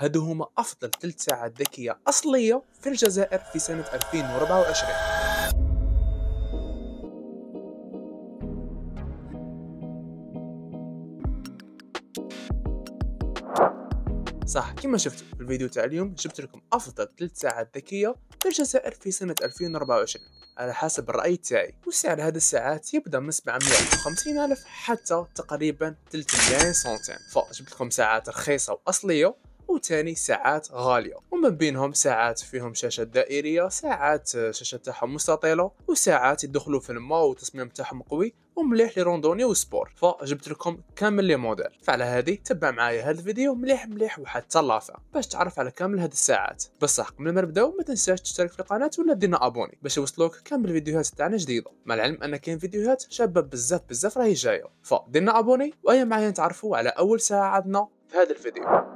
هادو هما أفضل ثلث ساعات ذكية أصلية في الجزائر في سنة 2024 صح كما شفتوا في الفيديو تاع اليوم جبت لكم أفضل ثلث ساعات ذكية في الجزائر في سنة 2024 على حسب الرأي تاعي وسعر هذه الساعات يبدأ من 750 ألف حتى تقريبا 300 سنتيم فجبت لكم ساعات رخيصة وأصلية وثاني ساعات غاليه ومن بينهم ساعات فيهم شاشات دائريه ساعات آه، شاشه تاعهم مستطيله وساعات يدخلوا في الماء وتصميم تاعهم قوي ومليح لي روندوني وسبور فجبت لكم كامل لي موديل فعلى هذه تبع معايا هذا الفيديو مليح مليح وحتى لافا باش تعرف على كامل هاد الساعات بصح قبل ما نبداو ما تنساش تشترك في القناه ولا ديرنا ابوني باش يوصلوك كامل الفيديوهات تاعنا جديده مع العلم ان كاين فيديوهات شابه بزاف بزاف راهي جايه فديرنا ابوني وايا معايا نتعرفوا على اول ساعه عندنا في هذا الفيديو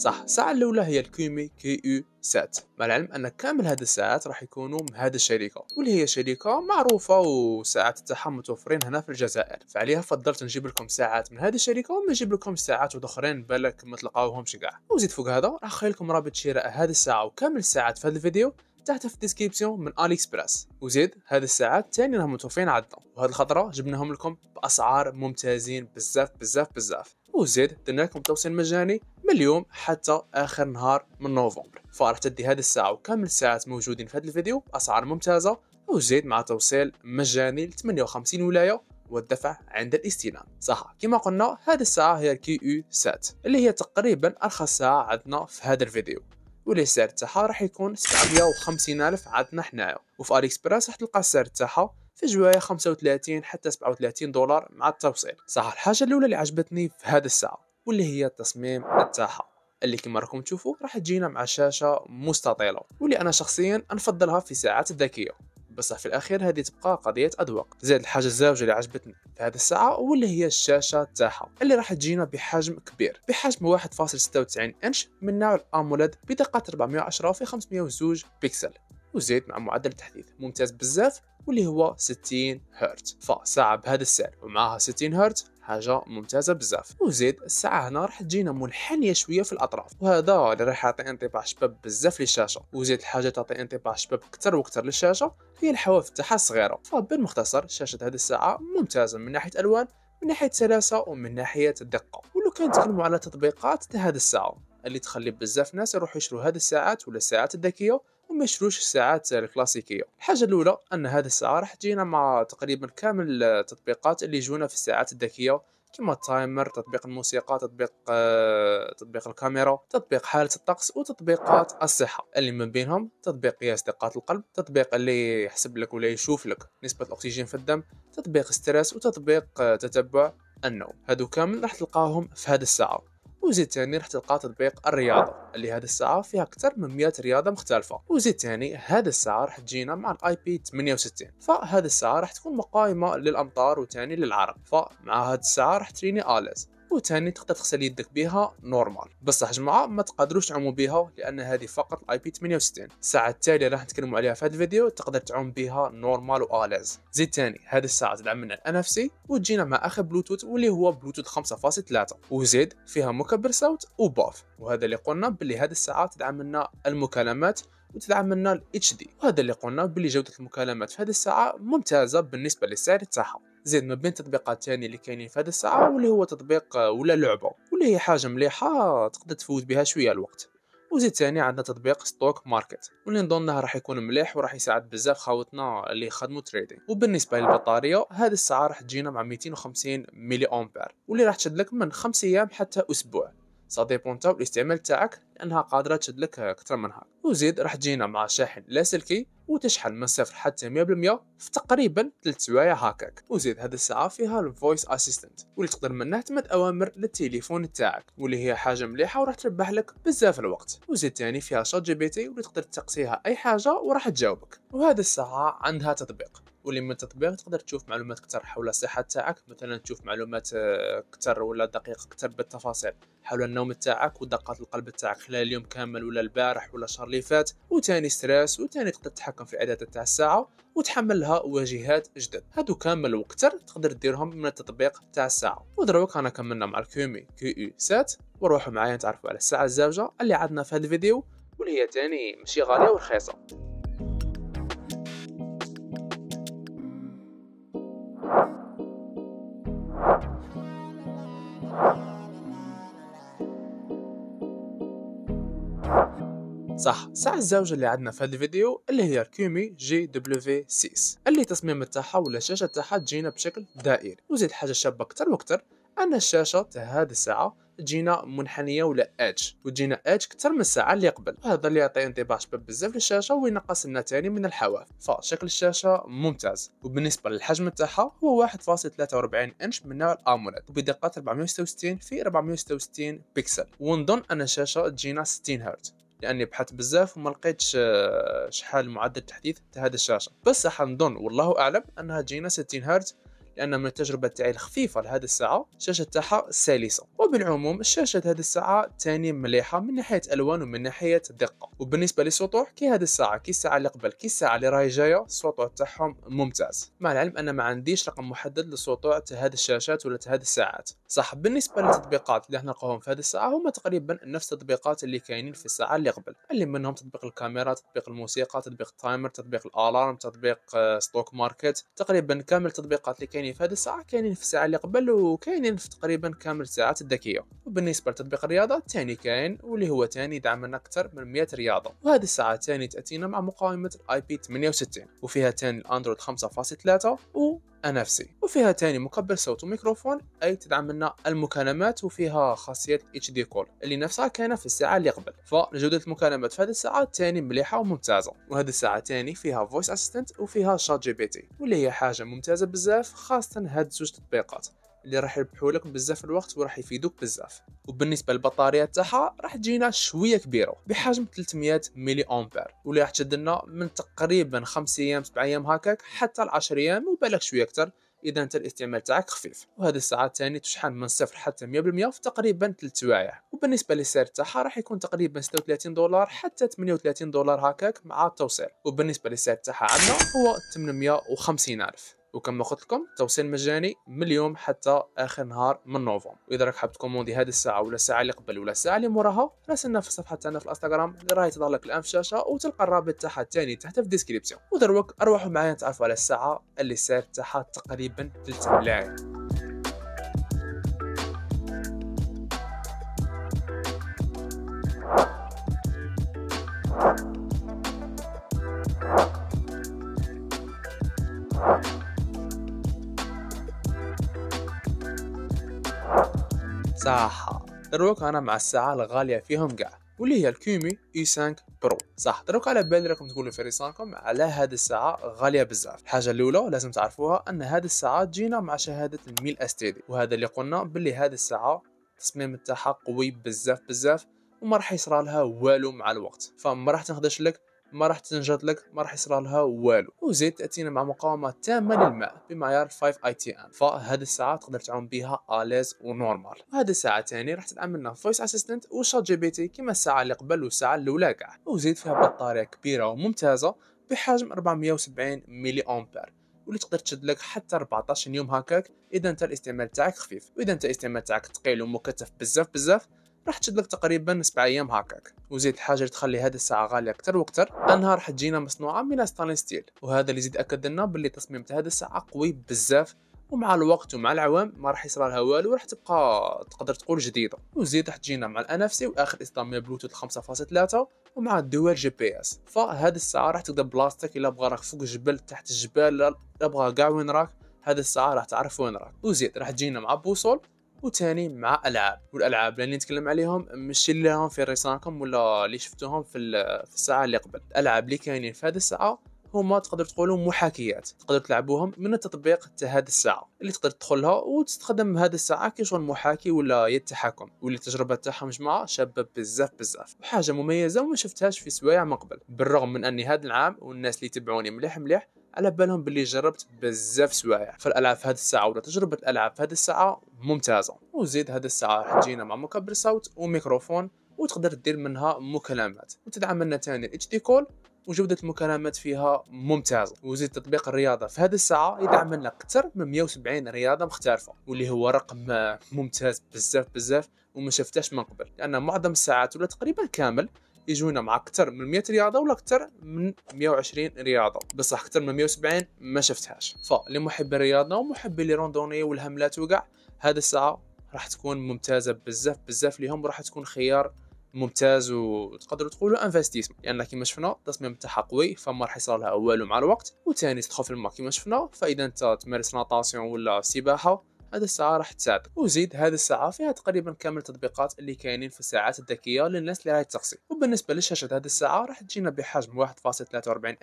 صح الساعة الأولى هي الكيمي كي يو سات مع العلم أن كامل هذه الساعات راح يكونوا من هذه الشركة واللي هي شركة معروفة وساعات تاعها متوفرين هنا في الجزائر فعليها فضلت نجيب لكم ساعات من هذه الشركة وما نجيب لكم ساعات وأخرين بالك ما تلقاوهمش كاع وزيد فوق هذا راح نخلي لكم رابط شراء هذه الساعة وكامل الساعات في هذا الفيديو تحت في الديسكريبسيون من الي اكسبريس وزيد هذه الساعات تاني راهم متوفرين عندنا وهذه الخطره جبناهم لكم باسعار ممتازين بزاف بزاف بزاف وزيد درنا لكم توصيل مجاني من اليوم حتى اخر نهار من نوفمبر فراح تدي هذه الساعه وكامل الساعات موجودين في هذا الفيديو اسعار ممتازه وزيد مع توصيل مجاني ل 58 ولايه والدفع عند الاستلام صح كما قلنا هذه الساعه هي كي يو سات اللي هي تقريبا ارخص ساعه عندنا في هذا الفيديو واللي السعر تاعها راح يكون 750 الف عندنا حنايا وفي الي اكسبريس راح تلقى السعر تاعها في جوايا 35 حتى 37 دولار مع التوصيل صح الحاجه الاولى اللي عجبتني في هذه الساعه واللي هي التصميم تاعها اللي كما راكم تشوفوا راح تجينا مع شاشه مستطيله واللي انا شخصيا نفضلها في ساعات الذكيه بصح في الاخير هذه تبقى قضيه اذواق زاد الحاجه الزاوجه اللي عجبتني في هذه الساعه واللي هي الشاشه تاعها اللي راح تجينا بحجم كبير بحجم 1.96 انش من نوع الاموليد بدقه 410 في 502 بكسل وزيد مع معدل تحديث ممتاز بزاف واللي هو 60 هرت فساعة بهذا السعر ومعها 60 هرت حاجه ممتازه بزاف وزيد الساعه هنا راح تجينا منحنيه شويه في الاطراف وهذا اللي راح يعطي انطباع شباب بزاف للشاشه وزيد الحاجة تعطي انطباع شباب اكثر واكثر للشاشه هي الحواف تاعها صغيره فبالمختصر شاشه هذه الساعه ممتازه من ناحيه الوان من ناحيه سلاسه ومن ناحيه الدقه ولو كان تكلموا على تطبيقات تاع هذه الساعه اللي تخلي بزاف ناس يروحوا يشروا هذه الساعات ولا الساعات الذكيه وما يشروش الساعات الكلاسيكيه الحاجه الاولى ان هذا الساعه راح تجينا مع تقريبا كامل التطبيقات اللي يجونا في الساعات الذكيه كما التايمر تطبيق الموسيقى تطبيق آه، تطبيق الكاميرا تطبيق حالة الطقس وتطبيقات الصحة اللي من بينهم تطبيق قياس دقات القلب تطبيق اللي يحسب لك ولا يشوف لك نسبة الأكسجين في الدم تطبيق ستريس وتطبيق آه، تتبع النوم هادو كامل راح تلقاهم في هذه الساعة وزيد تاني راح تلقى تطبيق الرياضه اللي هذا الساعه فيها اكثر من 100 رياضه مختلفه وزيد تاني هذا الساعه راح تجينا مع الاي بي 68 فهذا الساعه راح تكون مقايمه للامطار وتاني للعرق فمع هذا الساعه راح تريني آلس وثاني تقدر تغسل يدك بها نورمال بصح جماعه ما تقدروش تعوموا بها لان هذه فقط الاي بي 68 الساعه التاليه راح نتكلموا عليها في هذا الفيديو تقدر تعوم بها نورمال واليز زيد ثاني هذه الساعه تدعم من الان اف سي وتجينا مع اخر بلوتوث واللي هو بلوتوث 5.3 وزيد فيها مكبر صوت وباف وهذا اللي قلنا باللي هذه الساعه تدعم لنا المكالمات وتدعم منا ال HD وهذا اللي قلنا بلي جودة المكالمات في هذه الساعة ممتازة بالنسبة للسعر تاعها زيد ما بين تطبيقات تاني اللي كاينين في هذه الساعة واللي هو تطبيق آه، ولا لعبة واللي هي حاجة مليحة تقدر تفوت بها شوية الوقت وزيد تاني عندنا تطبيق ستوك ماركت واللي نظنه راح يكون مليح وراح يساعد بزاف خاوتنا اللي يخدموا تريدينغ وبالنسبه للبطاريه هذه الساعه راح تجينا مع 250 ملي امبير واللي راح تشد لك من 5 ايام حتى اسبوع سا ديبونتا الاستعمال تاعك لانها قادره تشدلك اكثر من هاك وزيد راح تجينا مع شاحن لاسلكي وتشحن من صفر حتى 100% في تقريبا 3 سوايع هكاك وزيد هذه الساعه فيها الفويس اسيستنت واللي تقدر منها تمد اوامر للتليفون تاعك واللي هي حاجه مليحه وراح تربح لك بزاف الوقت وزيد ثاني فيها شات جي بي تي واللي تقدر تقصيها اي حاجه وراح تجاوبك وهذه الساعه عندها تطبيق واللي من تطبيق تقدر تشوف معلومات اكثر حول الصحه تاعك مثلا تشوف معلومات آه، اكثر ولا دقيقه اكثر بالتفاصيل حول النوم تاعك ودقات القلب تاعك خلال اليوم كامل ولا البارح ولا الشهر اللي فات وتاني ستريس وتاني تقدر تتحكم في عدد تاع الساعه وتحمل لها واجهات جدد هادو كامل واكثر تقدر ديرهم من التطبيق تاع الساعه ودروك انا كملنا مع الكومي كيو يو سات وروحوا معايا نتعرفوا على الساعه الزوجه اللي عندنا في هذا الفيديو واللي هي تاني ماشي غاليه ورخيصه صح ساعة الزوجة اللي عندنا في هذا الفيديو اللي هي الكيومي جي دبليو في 6 اللي تصميم تاعها ولا الشاشة تاعها تجينا بشكل دائري وزيد حاجة شابة أكثر وأكثر أن الشاشة تاع هذه الساعة تجينا منحنية ولا ايدج وتجينا ايدج أكثر من الساعة اللي قبل وهذا اللي يعطي انطباع شباب بزاف للشاشة وينقص لنا تاني من الحواف فشكل الشاشة ممتاز وبالنسبة للحجم تاعها هو 1.43 انش من نوع الاموليد وبدقة 466 في 466 بكسل ونظن أن الشاشة تجينا 60 هرتز لاني بحثت بزاف وما لقيتش آه، شحال معدل التحديث تاع هذه الشاشه بس راح نظن والله اعلم انها تجينا 60 هرتز لان من التجربه تاعي الخفيفه لهذه الساعه الشاشه تاعها سلسه وبالعموم الشاشه هذه الساعه ثاني مليحه من ناحيه الوان ومن ناحيه دقه وبالنسبه للسطوح كي هذه الساعه كي الساعه اللي قبل كي الساعه اللي راهي جايه السطوح تاعهم ممتاز مع العلم ان ما عنديش رقم محدد للسطوع تاع هذه الشاشات ولا تاع هذه الساعات صح بالنسبه آه. للتطبيقات اللي احنا نلقاهم في هذه الساعه هما تقريبا نفس التطبيقات اللي كاينين في الساعه اللي قبل اللي منهم تطبيق الكاميرا تطبيق الموسيقى تطبيق التايمر تطبيق الالارم تطبيق آه، ستوك ماركت تقريبا كامل التطبيقات اللي كاينين يعني في هذه الساعه كاينين في الساعه اللي قبل وكاينين في تقريبا كامل الساعات الذكيه وبالنسبه لتطبيق الرياضه الثاني كاين واللي هو ثاني يدعم اكثر من 100 رياضه وهذه الساعه الثانية تاتينا مع مقاومه الاي بي 68 وفيها ثاني الاندرويد 5.3 و نفسي وفيها تاني مقبل صوت وميكروفون اي تدعم لنا المكالمات وفيها خاصيه اتش دي كول اللي نفسها كاينه في الساعه اللي قبل فجوده المكالمات في هذه الساعه تاني مليحه وممتازه وهذه الساعه تاني فيها فويس اسيستنت وفيها شات جي بي تي واللي هي حاجه ممتازه بزاف خاصه هاد زوج تطبيقات اللي راح يربحوا لك بزاف الوقت وراح يفيدوك بزاف وبالنسبه للبطاريه تاعها راح تجينا شويه كبيره بحجم 300 ملي امبير واللي راح لنا من تقريبا 5 ايام 7 ايام هكاك حتى ل 10 ايام وبالك شويه اكثر اذا انت الاستعمال تاعك خفيف وهذا الساعه الثاني تشحن من صفر حتى 100% في تقريبا 3 سوايع وبالنسبه للسعر تاعها راح يكون تقريبا 36 دولار حتى 38 دولار هكاك مع التوصيل وبالنسبه للسعر تاعها عندنا هو 850 الف وكما قلت لكم توصيل مجاني من اليوم حتى اخر نهار من نوفمبر واذا راك حاب تكوموندي هذه الساعه ولا الساعه اللي قبل ولا الساعه اللي موراها راسلنا في الصفحه تاعنا في الانستغرام اللي راهي تظهر لك الان في الشاشه وتلقى الرابط تاعها الثاني تحت في الديسكريبسيون ودروك اروحوا معايا تعرفوا على الساعه اللي سعر تاعها تقريبا 3 ملايين صح دروك أنا مع الساعة الغالية فيهم قاع واللي هي الكيومي اي e 5 برو صح دروك على بالي راكم تقولوا في رسالكم على هذه الساعه غاليه بزاف الحاجه الاولى لازم تعرفوها ان هذه الساعه تجينا مع شهاده الميل اس تي دي وهذا اللي قلنا باللي هذه الساعه التصميم تاعها قوي بزاف بزاف وما راح يصرى لها والو مع الوقت فما راح تنخدش لك ما راح تنجد لك ما راح يصير لها والو وزيد تاتينا مع مقاومه تامه للماء بمعيار 5 اي تي ام فهذه الساعه تقدر تعوم بها اليز ونورمال وهذه الساعه الثانيه راح تدعم لنا فويس اسيستنت وشات جي بي تي كما الساعه اللي قبل والساعه الاولى كاع وزيد فيها بطاريه كبيره وممتازه بحجم 470 ملي امبير واللي تقدر تشد لك حتى 14 يوم هكاك اذا انت الاستعمال تاعك خفيف واذا انت الاستعمال تاعك ثقيل ومكثف بزاف بزاف راح تشد لك تقريبا سبع ايام هكاك وزيد الحاجه اللي تخلي هذه الساعه غاليه اكثر واكثر انها راح تجينا مصنوعه من ستانلس ستيل وهذا اللي يزيد اكد لنا باللي تصميم تاع هذه الساعه قوي بزاف ومع الوقت ومع العوام ما راح يصرى لها والو راح تبقى تقدر تقول جديده وزيد راح تجينا مع الان اف سي واخر اصدار من بلوتوث 5.3 ومع الدول جي بي اس فهاد الساعه راح تقدر بلاصتك الا بغى راك فوق الجبل تحت الجبال الا بغى كاع وين راك هاد الساعه راح تعرف وين راك وزيد راح تجينا مع بوصول وثاني مع العاب والالعاب اللي نتكلم عليهم مش اللي راهم في رسالكم ولا اللي شفتوهم في, في الساعه اللي قبل الالعاب اللي كاينين في هذه الساعه هما تقدر تقولوا محاكيات تقدر تلعبوهم من التطبيق تاع هذه الساعه اللي تقدر تدخلها وتستخدم هذه الساعه كشغل محاكي ولا يد تحكم واللي التجربه تاعهم جماعه شابه بزاف بزاف وحاجه مميزه وما شفتهاش في سوايع من قبل بالرغم من اني هذا العام والناس اللي تبعوني مليح مليح على بالهم باللي جربت بزاف سوايع في الالعاب في هذه الساعه ولا تجربه الالعاب في هذه الساعه ممتازه وزيد هذه الساعه راح تجينا مع مكبر صوت وميكروفون وتقدر دير منها مكالمات وتدعم لنا ثاني الاتش دي كول وجودة المكالمات فيها ممتازة وزيد تطبيق الرياضة في هذه الساعة يدعم لنا أكثر من 170 رياضة مختلفة واللي هو رقم ممتاز بزاف بزاف وما شفتهاش من قبل لأن معظم الساعات ولا تقريبا كامل يجونا مع اكثر من 100 رياضه ولا اكثر من 120 رياضه بصح اكثر من 170 ما شفتهاش فلمحبي الرياضه ومحبي لي روندوني والهملات وكاع هذه الساعه راح تكون ممتازه بزاف بزاف ليهم وراح تكون خيار ممتاز وتقدروا تقولوا انفستيسم لان يعني كما شفنا التصميم تاعها قوي فما راح يصير لها والو مع الوقت وثاني تدخل في الماء كما شفنا فاذا انت تمارس ناطاسيون ولا سباحه هذا الساعه راح تساعدك وزيد هذا الساعه فيها تقريبا كامل التطبيقات اللي كاينين في الساعات الذكيه للناس اللي راهي تسقسي وبالنسبه لشاشه هذا الساعه راح تجينا بحجم 1.43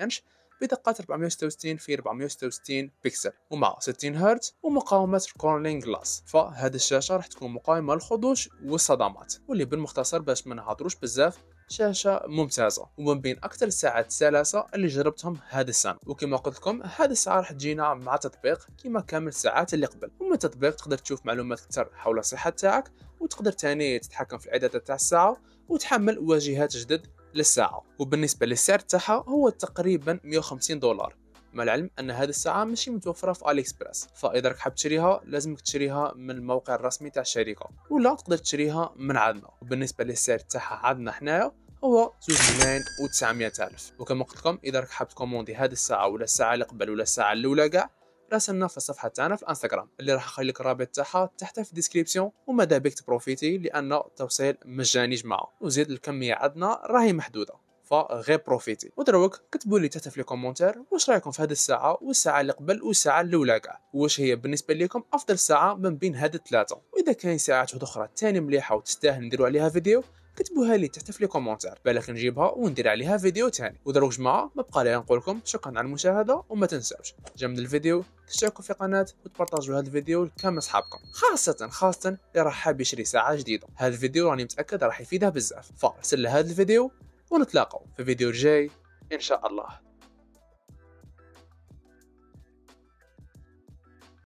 انش بدقة 466 في 466 بكسل ومع 60 هرتز ومقاومة كورنلين جلاس فهذه الشاشة راح تكون مقاومة للخدوش والصدمات واللي بالمختصر باش ما نهضروش بزاف شاشة ممتازة ومن بين أكثر الساعات سلاسة اللي جربتهم هذا السنة وكما قلت لكم هذا الساعة راح تجينا مع تطبيق كما كامل الساعات اللي قبل ومن التطبيق تقدر تشوف معلومات أكثر حول الصحة تاعك وتقدر تاني تتحكم في الإعدادات تاع الساعة وتحمل واجهات جدد للساعة وبالنسبة للسعر تاعها هو تقريبا 150 دولار مع العلم ان هذه الساعه ماشي متوفره في الي اكسبريس فاذا راك حاب تشريها لازمك تشريها من الموقع الرسمي تاع الشركه ولا تقدر تشريها من عندنا وبالنسبه للسعر تاعها عندنا حنايا هو 2 ملايين و الف وكما قلت لكم اذا راك حاب تكوموندي هذه الساعه ولا الساعه اللي قبل ولا الساعه الاولى كاع راسلنا في الصفحه تاعنا في الانستغرام اللي راح نخلي لك الرابط تاعها تحت في الديسكريبسيون وماذا بك تبروفيتي لان التوصيل مجاني جماعه وزيد الكميه عندنا راهي محدوده فغير بروفيتي ودروك كتبوا لي تحت في لي كومونتير واش رايكم في هذه الساعه والساعه اللي قبل والساعه الاولى كاع واش هي بالنسبه لكم افضل ساعه من بين هاد الثلاثه واذا كاين ساعات اخرى ثاني مليحه وتستاهل نديروا عليها فيديو كتبوها لي تحت في لي كومونتير بالك نجيبها وندير عليها فيديو ثاني ودروك جماعه ما بقى لي نقول لكم شكرا على المشاهده وما تنساوش جا الفيديو تشتركوا في قناه وتبارطاجوا هذا الفيديو لكامل اصحابكم خاصه خاصه اللي راه حاب يشري ساعه جديده هذا الفيديو راني متاكد راح يفيده بزاف فرسل له هذا الفيديو ونتلاقوا في فيديو جاي إن شاء الله